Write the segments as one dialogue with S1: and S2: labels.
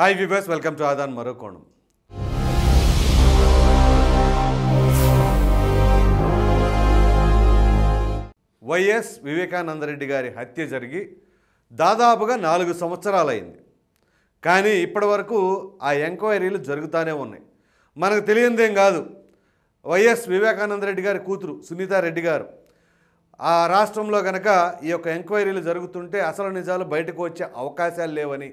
S1: hi viewers welcome to Aadhan మరో కోణం YS Vivekananda Reddy గారి హత్య జరిగి దాదాపుగా నాలుగు సంవత్సరాలైంది కానీ ఇప్పటి వరకు ఆ ఎంక్వైరీలు జరుగుతూనే ఉన్నాయి మనకు తెలియందేం కాదు వైఎస్ వివేకానందరెడ్డి గారి కూతురు సునీతారెడ్డి గారు ఆ రాష్ట్రంలో కనుక ఈ యొక్క ఎంక్వైరీలు జరుగుతుంటే అసలు నిజాలు బయటకు వచ్చే అవకాశాలు లేవని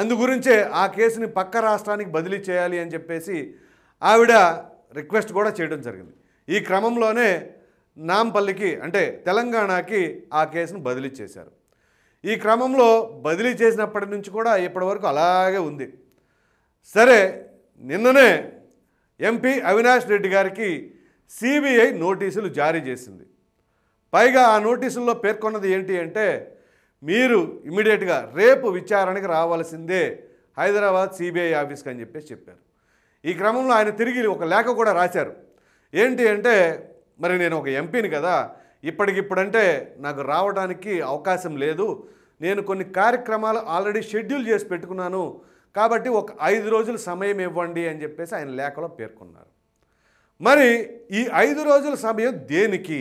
S1: అందుగురించే ఆ కేసుని పక్క రాష్ట్రానికి బదిలీ చేయాలి అని చెప్పేసి ఆవిడ రిక్వెస్ట్ కూడా చేయడం జరిగింది ఈ క్రమంలోనే నాంపల్లికి అంటే తెలంగాణకి ఆ కేసును బదిలీ చేశారు ఈ క్రమంలో బదిలీ చేసినప్పటి నుంచి కూడా ఇప్పటివరకు అలాగే ఉంది సరే నిన్ననే ఎంపీ అవినాష్ రెడ్డి గారికి సిబిఐ నోటీసులు జారీ చేసింది పైగా ఆ నోటీసుల్లో పేర్కొన్నది ఏంటి అంటే మీరు ఇమీడియట్గా రేపు విచారణకు రావాల్సిందే హైదరాబాద్ సిబిఐ ఆఫీస్కి అని చెప్పేసి చెప్పారు ఈ క్రమంలో ఆయన తిరిగి ఒక లేఖ కూడా రాశారు ఏంటి అంటే మరి నేను ఒక ఎంపీని కదా ఇప్పటికిప్పుడంటే నాకు రావడానికి అవకాశం లేదు నేను కొన్ని కార్యక్రమాలు ఆల్రెడీ షెడ్యూల్ చేసి పెట్టుకున్నాను కాబట్టి ఒక ఐదు రోజులు సమయం ఇవ్వండి అని చెప్పేసి ఆయన లేఖలో పేర్కొన్నారు మరి ఈ ఐదు రోజుల సమయం దేనికి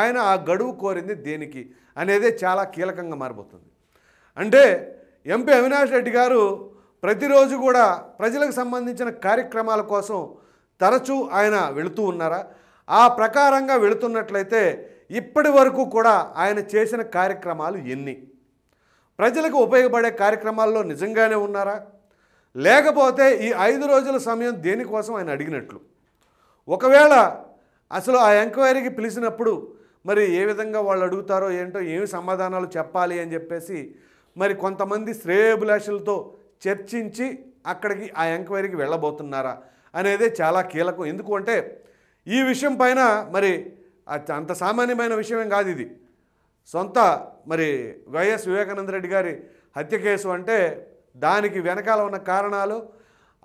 S1: ఆయన ఆ గడువు కోరింది దేనికి అనేది చాలా కీలకంగా మారిపోతుంది అంటే ఎంపీ అవినాష్ రెడ్డి గారు ప్రతిరోజు కూడా ప్రజలకు సంబంధించిన కార్యక్రమాల కోసం తరచూ ఆయన వెళుతూ ఉన్నారా ఆ ప్రకారంగా వెళుతున్నట్లయితే ఇప్పటి వరకు కూడా ఆయన చేసిన కార్యక్రమాలు ఎన్ని ప్రజలకు ఉపయోగపడే కార్యక్రమాల్లో నిజంగానే ఉన్నారా లేకపోతే ఈ ఐదు రోజుల సమయం దేనికోసం ఆయన అడిగినట్లు ఒకవేళ అసలు ఆ ఎంక్వైరీకి పిలిచినప్పుడు మరి ఏ విధంగా వాళ్ళు అడుగుతారో ఏంటో ఏమి సమాధానాలు చెప్పాలి అని చెప్పేసి మరి కొంతమంది శ్రేయభిలాషులతో చర్చించి అక్కడికి ఆ ఎంక్వైరీకి వెళ్ళబోతున్నారా అనేది చాలా కీలకం ఎందుకు అంటే ఈ విషయం పైన మరి అంత సామాన్యమైన విషయమేం కాదు ఇది సొంత మరి వైఎస్ వివేకానంద రెడ్డి గారి హత్య కేసు అంటే దానికి వెనకాల ఉన్న కారణాలు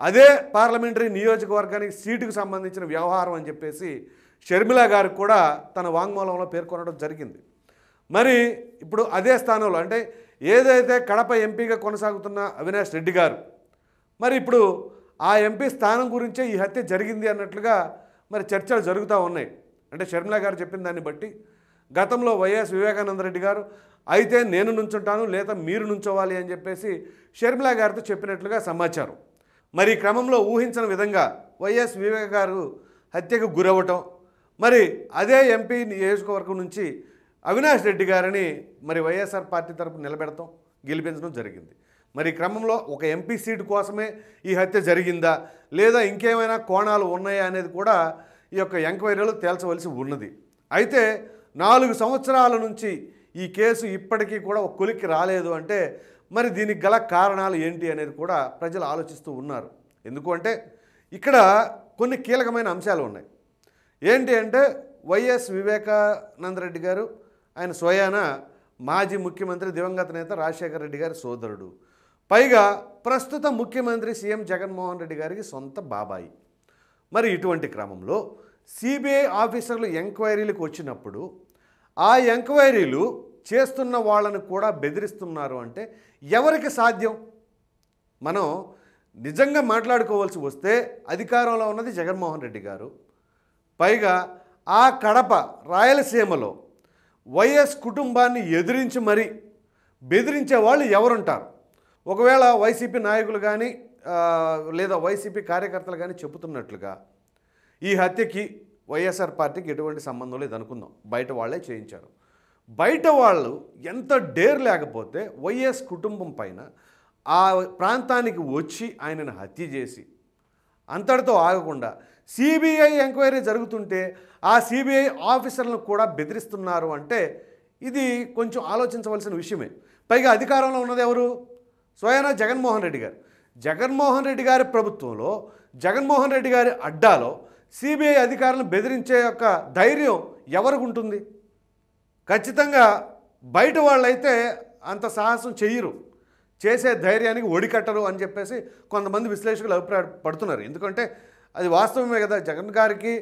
S1: అదే పార్లమెంటరీ నియోజకవర్గానికి సీటుకు సంబంధించిన వ్యవహారం అని చెప్పేసి షర్మిలా గారు కూడా తన వాంగ్మూలంలో పేర్కొనడం జరిగింది మరి ఇప్పుడు అదే స్థానంలో అంటే ఏదైతే కడప ఎంపీగా కొనసాగుతున్న అవినాష్ రెడ్డి గారు మరి ఇప్పుడు ఆ ఎంపీ స్థానం గురించే ఈ హత్య జరిగింది అన్నట్లుగా మరి చర్చలు జరుగుతూ ఉన్నాయి అంటే షర్మిలా గారు చెప్పిన దాన్ని బట్టి గతంలో వైఎస్ వివేకానంద రెడ్డి గారు అయితే నేను నుంచుంటాను లేదా మీరు నుంచోవాలి అని చెప్పేసి షర్మిలా గారితో చెప్పినట్లుగా సమాచారం మరి క్రమంలో ఊహించిన విధంగా వైఎస్ వివేక గారు హత్యకు గురవ్వటం మరి అదే ఎంపీ నియోజకవర్గం నుంచి అవినాష్ రెడ్డి గారిని మరి వైఎస్ఆర్ పార్టీ తరపు నిలబెడతాం గెలిపించడం జరిగింది మరి క్రమంలో ఒక ఎంపీ సీటు కోసమే ఈ హత్య జరిగిందా లేదా ఇంకేమైనా కోణాలు ఉన్నాయా అనేది కూడా ఈ యొక్క ఎంక్వైరీలో తేల్చవలసి ఉన్నది అయితే నాలుగు సంవత్సరాల నుంచి ఈ కేసు ఇప్పటికీ కూడా ఒక కొలిక్కి రాలేదు అంటే మరి దీనికి గల కారణాలు ఏంటి అనేది కూడా ప్రజలు ఆలోచిస్తూ ఉన్నారు ఎందుకంటే ఇక్కడ కొన్ని కీలకమైన అంశాలు ఉన్నాయి ఏంటి అంటే వైఎస్ వివేకానంద రెడ్డి గారు ఆయన స్వయాన మాజీ ముఖ్యమంత్రి దివంగత నేత రాజశేఖర రెడ్డి గారి సోదరుడు పైగా ప్రస్తుత ముఖ్యమంత్రి సీఎం జగన్మోహన్ రెడ్డి గారికి సొంత బాబాయి మరి ఇటువంటి క్రమంలో సిబిఐ ఆఫీసర్లు ఎంక్వైరీలకు వచ్చినప్పుడు ఆ ఎంక్వైరీలు చేస్తున్న వాళ్ళను కూడా బెదిరిస్తున్నారు అంటే ఎవరికి సాధ్యం మనం నిజంగా మాట్లాడుకోవాల్సి వస్తే అధికారంలో ఉన్నది జగన్మోహన్ రెడ్డి గారు పైగా ఆ కడప రాయలసీమలో వైఎస్ కుటుంబాన్ని ఎదిరించి మరీ బెదిరించే వాళ్ళు ఎవరుంటారు ఒకవేళ వైసీపీ నాయకులు కానీ లేదా వైసీపీ కార్యకర్తలు కానీ చెబుతున్నట్లుగా ఈ హత్యకి వైఎస్ఆర్ పార్టీకి ఎటువంటి సంబంధం లేదు అనుకుందాం బయట వాళ్ళే చేయించారు బయట వాళ్ళు ఎంత డేర్ లేకపోతే వైఎస్ కుటుంబం పైన ఆ ప్రాంతానికి వచ్చి ఆయనను హత్య చేసి అంతటితో ఆగకుండా సిబిఐ ఎంక్వైరీ జరుగుతుంటే ఆ సిబిఐ ఆఫీసర్లను కూడా బెదిరిస్తున్నారు అంటే ఇది కొంచెం ఆలోచించవలసిన విషయమే పైగా అధికారంలో ఉన్నది ఎవరు స్వయాన జగన్మోహన్ రెడ్డి గారు జగన్మోహన్ రెడ్డి గారి ప్రభుత్వంలో జగన్మోహన్ రెడ్డి గారి అడ్డాలో సిబిఐ అధికారులను బెదిరించే యొక్క ధైర్యం ఎవరికి ఉంటుంది ఖచ్చితంగా బయట వాళ్ళైతే అంత సాహసం చెయ్యరు చేసే ధైర్యానికి ఒడికట్టరు అని చెప్పేసి కొంతమంది విశ్లేషకులు అభిప్రాయపడుతున్నారు ఎందుకంటే అది వాస్తవమే కదా జగన్ గారికి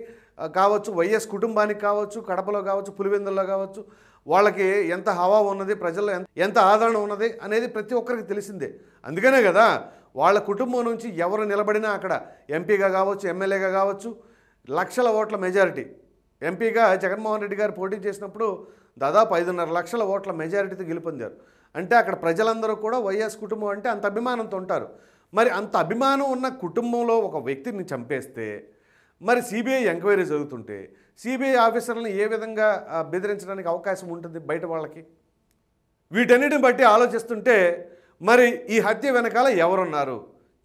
S1: కావచ్చు వైఎస్ కుటుంబానికి కావచ్చు కడపలో కావచ్చు పులివెందుల్లో కావచ్చు వాళ్ళకి ఎంత హవా ఉన్నది ప్రజల్లో ఎంత ఆదరణ ఉన్నది అనేది ప్రతి ఒక్కరికి తెలిసిందే అందుకనే కదా వాళ్ళ కుటుంబం నుంచి ఎవరు నిలబడినా అక్కడ ఎంపీగా కావచ్చు ఎమ్మెల్యేగా కావచ్చు లక్షల ఓట్ల మెజారిటీ ఎంపీగా జగన్మోహన్ రెడ్డి గారు పోటీ చేసినప్పుడు దాదాపు ఐదున్నర లక్షల ఓట్ల మెజారిటీతో గెలుపొందారు అంటే అక్కడ ప్రజలందరూ కూడా వైఎస్ కుటుంబం అంటే అంత అభిమానంతో ఉంటారు మరి అంత అభిమానం ఉన్న కుటుంబంలో ఒక వ్యక్తిని చంపేస్తే మరి సిబిఐ ఎంక్వైరీ జరుగుతుంటే సిబిఐ ఆఫీసర్లను ఏ విధంగా బెదిరించడానికి అవకాశం ఉంటుంది బయట వాళ్ళకి వీటన్నిటిని బట్టి ఆలోచిస్తుంటే మరి ఈ హత్య వెనకాల ఎవరున్నారు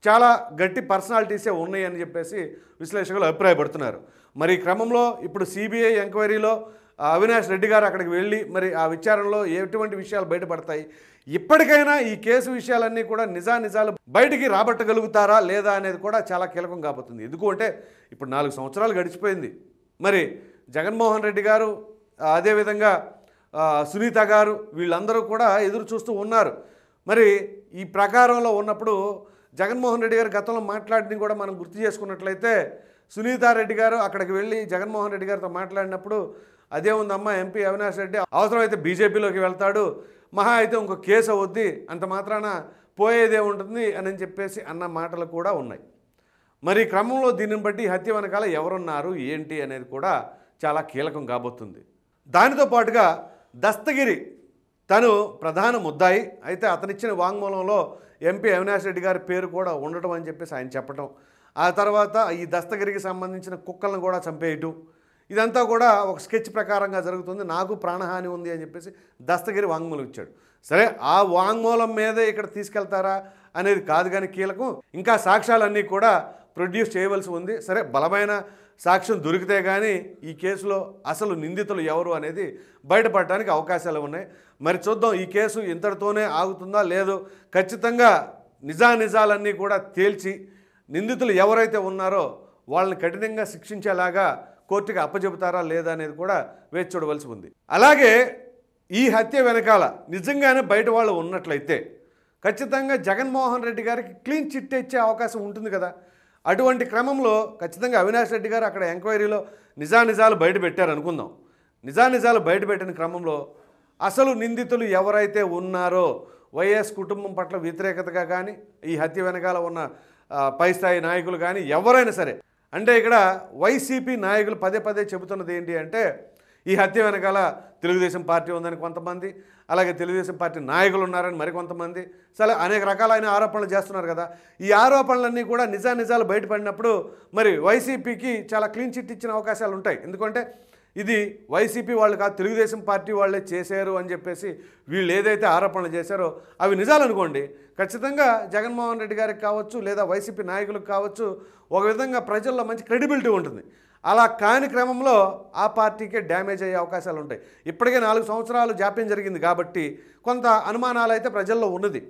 S1: చాలా గట్టి పర్సనాలిటీసే ఉన్నాయని చెప్పేసి విశ్లేషకులు అభిప్రాయపడుతున్నారు మరి ఈ క్రమంలో ఇప్పుడు సిబిఐ ఎంక్వైరీలో అవినాష్ రెడ్డి గారు అక్కడికి వెళ్ళి మరి ఆ విచారణలో ఎటువంటి విషయాలు బయటపడతాయి ఇప్పటికైనా ఈ కేసు విషయాలన్నీ కూడా నిజానిజాలు బయటికి రాబట్టగలుగుతారా లేదా అనేది కూడా చాలా కీలకం కాబోతుంది అంటే ఇప్పుడు నాలుగు సంవత్సరాలు గడిచిపోయింది మరి జగన్మోహన్ రెడ్డి గారు అదేవిధంగా సునీత గారు వీళ్ళందరూ కూడా ఎదురు చూస్తూ ఉన్నారు మరి ఈ ప్రకారంలో ఉన్నప్పుడు జగన్మోహన్ రెడ్డి గారు గతంలో మాట్లాడింది కూడా మనం గుర్తు చేసుకున్నట్లయితే సునీతారెడ్డి గారు అక్కడికి వెళ్ళి జగన్మోహన్ రెడ్డి గారితో మాట్లాడినప్పుడు అదే ఉందమ్మా ఎంపీ అవినాష్ రెడ్డి అవసరమైతే బీజేపీలోకి వెళ్తాడు మహా అయితే ఇంకో కేసు అవుద్ది అంత మాత్రాన పోయేదే ఉంటుంది అని చెప్పేసి అన్న మాటలు కూడా ఉన్నాయి మరి క్రమంలో దీనిని బట్టి హత్య వెనకాల ఎవరున్నారు ఏంటి అనేది కూడా చాలా కీలకం కాబోతుంది దానితో పాటుగా దస్తగిరి తను ప్రధాన ముద్దాయి అయితే అతనిచ్చిన వాంగ్మూలంలో ఎంపీ అవినాష్ రెడ్డి గారి పేరు కూడా ఉండటం అని చెప్పేసి ఆయన చెప్పటం ఆ తర్వాత ఈ దస్తగిరికి సంబంధించిన కుక్కలను కూడా చంపేయటం ఇదంతా కూడా ఒక స్కెచ్ ప్రకారంగా జరుగుతుంది నాకు ప్రాణహాని ఉంది అని చెప్పేసి దస్తగిరి వాంగ్మూలం ఇచ్చాడు సరే ఆ వాంగ్మూలం మీదే ఇక్కడ తీసుకెళ్తారా అనేది కాదు కానీ కీలకం ఇంకా సాక్ష్యాలన్నీ కూడా ప్రొడ్యూస్ చేయవలసి ఉంది సరే బలమైన సాక్ష్యం దొరికితే కానీ ఈ కేసులో అసలు నిందితులు ఎవరు అనేది బయటపడటానికి అవకాశాలు ఉన్నాయి మరి చూద్దాం ఈ కేసు ఇంతటితోనే ఆగుతుందా లేదో ఖచ్చితంగా నిజానిజాలన్నీ కూడా తేల్చి నిందితులు ఎవరైతే ఉన్నారో వాళ్ళని కఠినంగా శిక్షించేలాగా కోర్టుకి అప్పచెబుతారా లేదా అనేది కూడా వేచి చూడవలసి ఉంది అలాగే ఈ హత్య వెనకాల నిజంగానే బయట వాళ్ళు ఉన్నట్లయితే ఖచ్చితంగా జగన్మోహన్ రెడ్డి గారికి క్లీన్ చిట్ ఇచ్చే అవకాశం ఉంటుంది కదా అటువంటి క్రమంలో ఖచ్చితంగా అవినాష్ రెడ్డి గారు అక్కడ ఎంక్వైరీలో నిజానిజాలు బయటపెట్టారు అనుకుందాం నిజానిజాలు బయటపెట్టిన క్రమంలో అసలు నిందితులు ఎవరైతే ఉన్నారో వైఎస్ కుటుంబం పట్ల వ్యతిరేకతగా కానీ ఈ హత్య వెనకాల ఉన్న పై స్థాయి నాయకులు కానీ ఎవరైనా సరే అంటే ఇక్కడ వైసీపీ నాయకులు పదే పదే చెబుతున్నది ఏంటి అంటే ఈ హత్య వెనకాల తెలుగుదేశం పార్టీ ఉందని కొంతమంది అలాగే తెలుగుదేశం పార్టీ నాయకులు ఉన్నారని మరికొంతమంది చాలా అనేక రకాలైన ఆరోపణలు చేస్తున్నారు కదా ఈ ఆరోపణలన్నీ కూడా నిజా నిజాలు బయటపడినప్పుడు మరి వైసీపీకి చాలా క్లీన్ చిట్ ఇచ్చిన అవకాశాలు ఉంటాయి ఎందుకంటే ఇది వైసీపీ వాళ్ళు కాదు తెలుగుదేశం పార్టీ వాళ్ళే చేశారు అని చెప్పేసి వీళ్ళు ఏదైతే ఆరోపణలు చేశారో అవి నిజాలనుకోండి ఖచ్చితంగా జగన్మోహన్ రెడ్డి గారికి కావచ్చు లేదా వైసీపీ నాయకులకు కావచ్చు ఒక విధంగా ప్రజల్లో మంచి క్రెడిబిలిటీ ఉంటుంది అలా కాని క్రమంలో ఆ పార్టీకే డ్యామేజ్ అయ్యే అవకాశాలు ఉంటాయి ఇప్పటికే నాలుగు సంవత్సరాలు జాప్యం జరిగింది కాబట్టి కొంత అనుమానాలు అయితే ప్రజల్లో ఉన్నది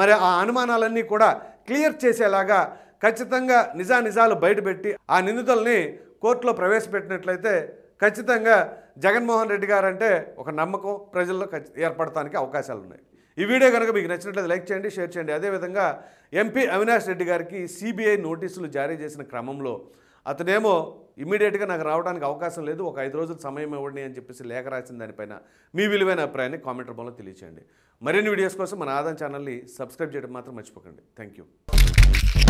S1: మరి ఆ అనుమానాలన్నీ కూడా క్లియర్ చేసేలాగా ఖచ్చితంగా నిజానిజాలు బయటపెట్టి ఆ నిందితుల్ని కోర్టులో ప్రవేశపెట్టినట్లయితే ఖచ్చితంగా జగన్మోహన్ రెడ్డి గారంటే ఒక నమ్మకం ప్రజల్లో ఏర్పడటానికి అవకాశాలు ఉన్నాయి ఈ వీడియో కనుక మీకు నచ్చినట్లయితే లైక్ చేయండి షేర్ చేయండి అదేవిధంగా ఎంపీ అవినాష్ రెడ్డి గారికి సిబిఐ నోటీసులు జారీ చేసిన క్రమంలో అతనేమో ఇమీడియట్గా నాకు రావడానికి అవకాశం లేదు ఒక ఐదు రోజులు సమయం ఇవ్వండి అని చెప్పేసి లేఖ రాసిన దానిపైన మీ విలువైన అభిప్రాయాన్ని కామెంట్ రూపంలో తెలియచేయండి మరిన్ని వీడియోస్ కోసం మన ఆదాయం ఛానల్ని సబ్స్క్రైబ్ చేయడం మాత్రం మర్చిపోకండి థ్యాంక్ యూ